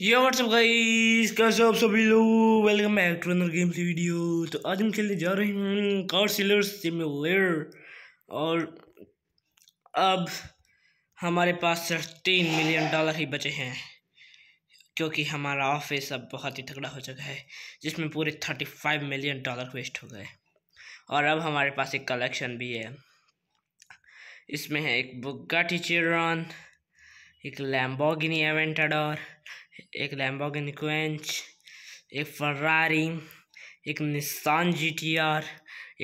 ये WhatsApp guys कैसे आप सभी लोग वेलकम बैक टू अंदर गेम्स से वीडियो तो आज हम खेलने जा रहे हैं कार सिलर सिमुलेयर और अब हमारे पास थर्टीन मिलियन डॉलर ही बचे हैं क्योंकि हमारा ऑफिस अब बहुत ही तगड़ा हो चुका है जिसमें पूरे thirty five million dollar waste हो गए और अब हमारे पास एक कलेक्शन भी है इसमें है एक बुगाटी चिरॉन एक लैम्बोगिनी एवेंटाडोर एक लैम्बोगिनी क्वेंच एक फर्रारी एक निशान जी टी आर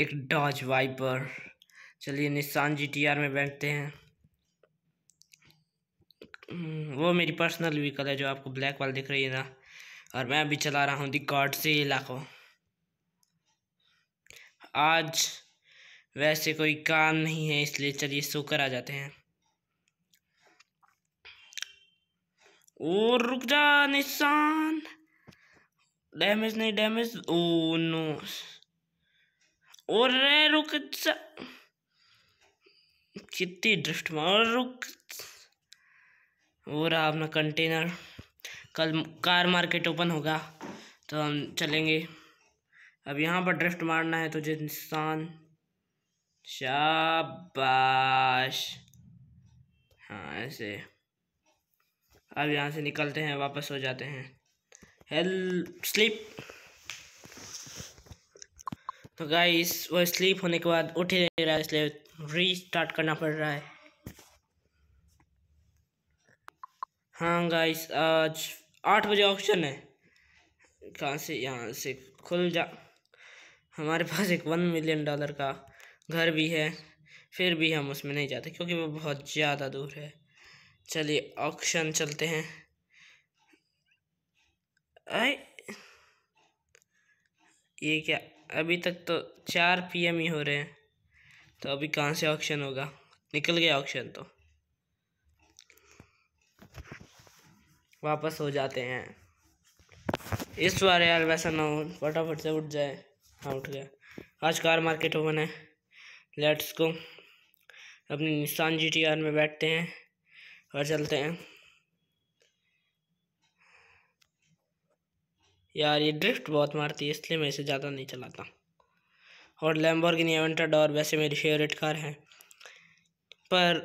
एक डॉज वाइपर चलिए निशान जी टी आर में बैठते हैं हम्म, वो मेरी पर्सनल व्हीकल है जो आपको ब्लैक वाल दिख रही है ना और मैं अभी चला रहा हूँ दी गॉड से इलाकों आज वैसे कोई काम नहीं है इसलिए चलिए सोकर आ जाते हैं और रुक जा निशान डैमेज नहीं डैमेज ओ नो और रे रुक जा कितनी ड्रिफ्ट मार रुक और रहा अपना कंटेनर कल कार मार्केट ओपन होगा तो हम चलेंगे अब यहाँ पर ड्रिफ्ट मारना है तुझे निशान शाबाश हाँ ऐसे अब यहाँ से निकलते हैं वापस हो जाते हैं हेल स्लीप तो गाइस वो स्लीप होने के बाद उठ ही नहीं रहा है इसलिए रीस्टार्ट करना पड़ रहा है हाँ गाइस आज आठ बजे ऑप्शन है कहाँ से यहाँ से खुल जा हमारे पास एक वन मिलियन डॉलर का घर भी है फिर भी हम उसमें नहीं जाते क्योंकि वो बहुत ज़्यादा दूर है चलिए ऑक्शन चलते हैं आए ये क्या अभी तक तो चार पीएम ही हो रहे हैं तो अभी कहाँ से ऑक्शन होगा निकल गया ऑक्शन तो वापस हो जाते हैं इस बार यार वैसा ना हो फटाफट से उठ जाए हाँ उठ गया आज कार मार्केट ओपन है लेट्स को अपनी निशान जी टी आर में बैठते हैं और चलते हैं यार ये ड्रिफ्ट बहुत मारती है इसलिए मैं इसे ज़्यादा नहीं चलाता और लैम्बोर्गिनी और वैसे मेरी फेवरेट कार है पर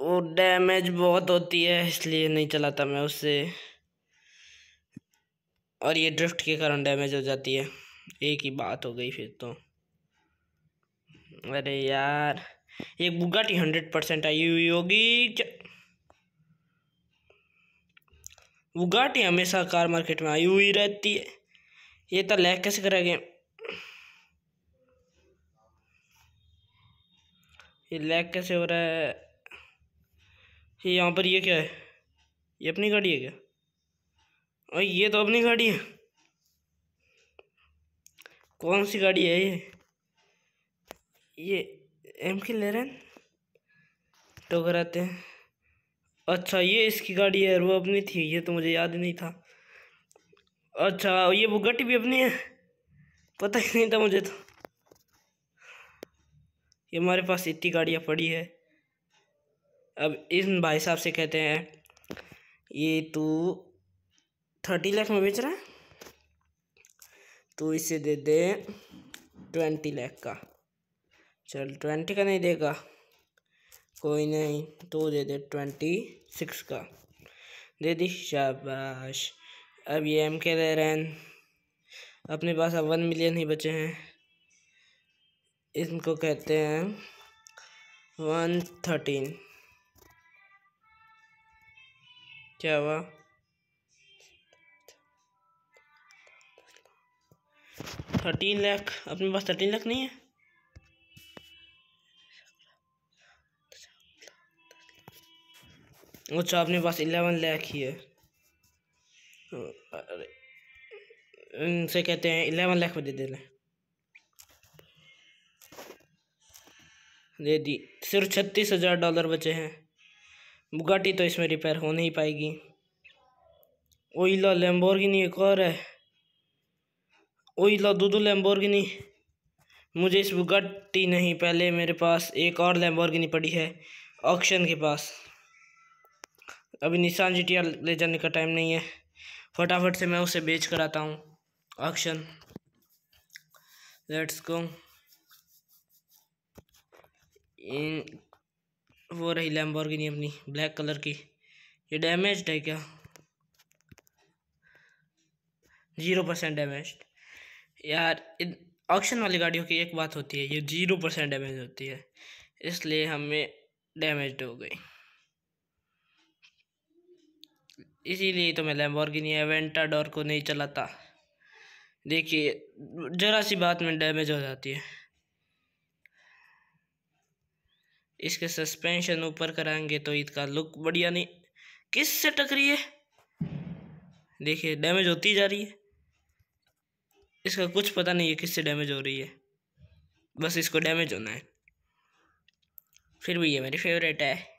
वो डैमेज बहुत होती है इसलिए नहीं चलाता मैं उससे और ये ड्रिफ्ट के कारण डैमेज हो जाती है एक ही बात हो गई फिर तो अरे यार एक बुगाटी हंड्रेड परसेंट आई हुई होगी बुगाटी हमेशा कार मार्केट में आई हुई रहती है ये तो लैक कैसे करेंगे ये लैक कैसे हो रहा है ये यहाँ पर ये क्या है ये अपनी गाड़ी है क्या भाई ये तो अपनी गाड़ी है कौन सी गाड़ी है ये ये एम के ले रहे हैं तो कराते हैं अच्छा ये इसकी गाड़ी है वो अपनी थी ये तो मुझे याद नहीं था अच्छा ये वो गट्टी भी अपनी है पता ही नहीं था मुझे तो ये हमारे पास इतनी गाड़ियाँ पड़ी है अब इन भाई साहब से कहते हैं ये तू थर्टी लाख में बेच रहा है तो इसे दे दे ट्वेंटी लाख का चल ट्वेंटी का नहीं देगा कोई नहीं तो दे दे ट्वेंटी सिक्स का दे दी शाबाश अब ये एम के ले रहे हैं अपने पास अब वन मिलियन ही बचे हैं इनको कहते हैं वन थर्टीन क्या हुआ थर्टीन लाख अपने पास थर्टीन लाख नहीं है अच्छा अपने तो पास इलेवन लैख ही है इनसे कहते हैं इलेवन लैख में दे देना दे दी सिर्फ छत्तीस हज़ार डॉलर बचे हैं बुगाटी तो इसमें रिपेयर हो नहीं पाएगी ओइला लेम्बोर्गिनी एक और है ओइला दूदू लेम्बोर्गिनी मुझे इस बुगाटी नहीं पहले मेरे पास एक और लेम्बोर्गिनी पड़ी है ऑक्शन के पास अभी निशान जी ले जाने का टाइम नहीं है फटाफट से मैं उसे बेच कर आता हूँ ऑक्शन लेट्स गो इन वो रही लैम्बोर्गिनी अपनी ब्लैक कलर की ये डैमेज है क्या जीरो परसेंट डैमेज यार ऑक्शन वाली गाड़ियों की एक बात होती है ये जीरो परसेंट डैमेज होती है इसलिए हमें डैमेज हो गई इसीलिए तो मैं लैम्बोर्गिनी एवेंटाडोर को नहीं चलाता देखिए ज़रा सी बात में डैमेज हो जाती है इसके सस्पेंशन ऊपर कराएंगे तो इसका लुक बढ़िया नहीं किस से टकरी है देखिए डैमेज होती जा रही है इसका कुछ पता नहीं है किससे डैमेज हो रही है बस इसको डैमेज होना है फिर भी ये मेरी फेवरेट है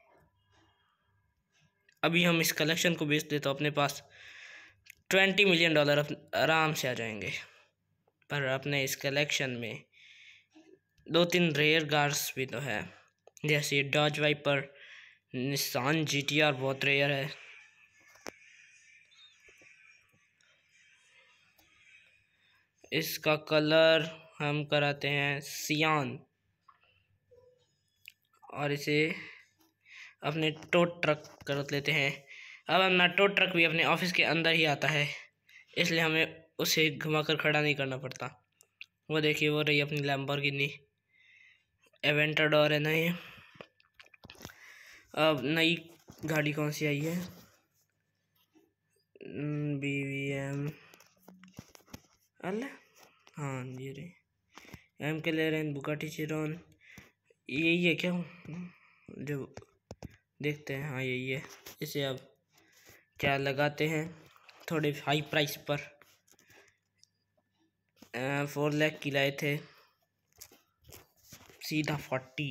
अभी हम इस कलेक्शन को बेच दे तो अपने पास ट्वेंटी मिलियन डॉलर आराम से आ जाएंगे पर अपने इस कलेक्शन में दो तीन रेयर गार्ड्स भी तो है जैसे Dodge Viper Nissan G T R बहुत रेयर है इसका कलर हम कराते हैं सियान और इसे अपने टो ट्रक कर लेते हैं अब अपना टो ट्रक भी अपने ऑफिस के अंदर ही आता है इसलिए हमें उसे घुमा कर खड़ा नहीं करना पड़ता वो देखिए वो रही अपनी लैम्बोर्गिनी एवेंटाडोर है ना अब नई गाड़ी कौन सी आई है बी वी एम अल हाँ जी रे एम के ले रहे हैं बुकाटी चिरोन यही है क्या जो देखते हैं हाँ यही है इसे अब क्या लगाते हैं थोड़े हाई प्राइस पर फोर लैख की लाए थे सीधा फोर्टी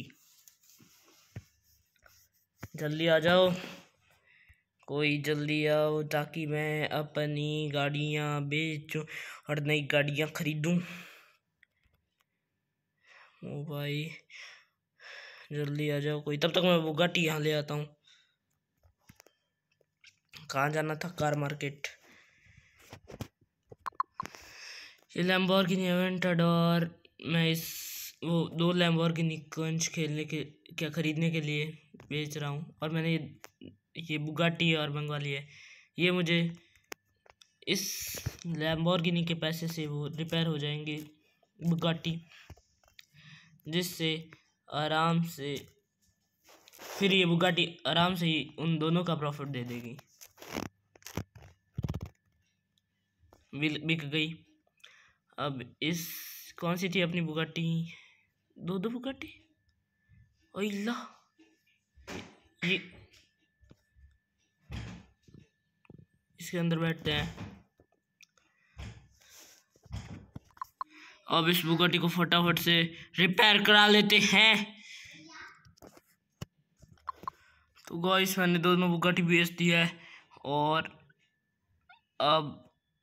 जल्दी आ जाओ कोई जल्दी आओ ताकि मैं अपनी गाड़ियाँ बेचूं और नई गाड़ियाँ खरीदूं मोबाइल जल्दी आ जाओ कोई तब तक मैं वो गट यहाँ ले आता हूँ कहाँ जाना था कार मार्केट ये लैम्बोर्गिनी एवेंटाडोर मैं इस वो दो की निकंज खेलने के क्या ख़रीदने के लिए बेच रहा हूँ और मैंने ये ये बुगाटी और मंगवा लिया है ये मुझे इस लैम्बोर्गिनी के पैसे से वो रिपेयर हो जाएंगे बुगाटी जिससे आराम से फिर ये बुगाटी आराम से ही उन दोनों का प्रॉफिट दे देगी बिक गई अब इस कौन सी थी अपनी बुगाटी दो दो बुगाटी अल्ला ये इसके अंदर बैठते हैं अब इस बुगाटी को फटाफट से रिपेयर करा लेते हैं तो गॉइस मैंने दोनों बुगाटी बेच दिया है और अब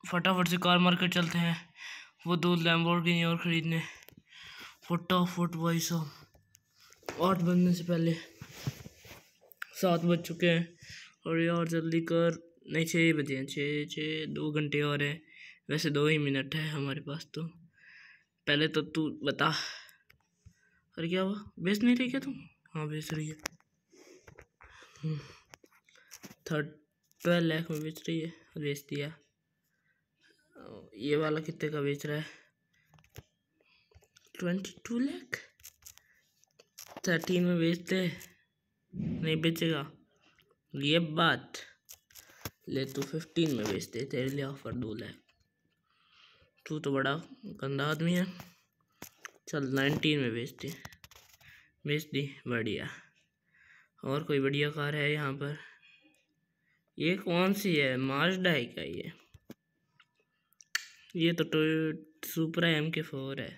फटाफट से कार मार्केट चलते हैं वो दो के और ख़रीदने फटाफट भाई साहब आठ बजने से पहले सात बज चुके हैं और यार जल्दी कर नहीं छः बजे हैं छः छः दो घंटे और हैं वैसे दो ही मिनट है हमारे पास तो पहले तो तू बता अरे क्या हुआ बेच नहीं रही क्या तुम हाँ बेच रही है थर्ड ट्वेल्व लाख में बेच रही है बेच दिया ये वाला कितने का बेच रहा है ट्वेंटी टू लैख थर्टीन में बेचते नहीं बेचेगा ये बात ले तू फिफ्टीन में बेचते तेरे लिए ऑफर दो लाख तू तो बड़ा गंदा आदमी है चल नाइनटीन में बेच दी बेच दी बढ़िया और कोई बढ़िया कार है यहाँ पर ये कौन सी है मार्च है क्या ये ये तो सुपरा एम के फोर है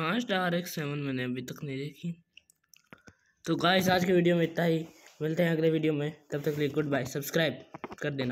माजडा आर एक्स सेवन मैंने अभी तक नहीं देखी तो गाइस आज के वीडियो में इतना ही मिलते हैं अगले वीडियो में तब तक लिए गुड बाय सब्सक्राइब कर देना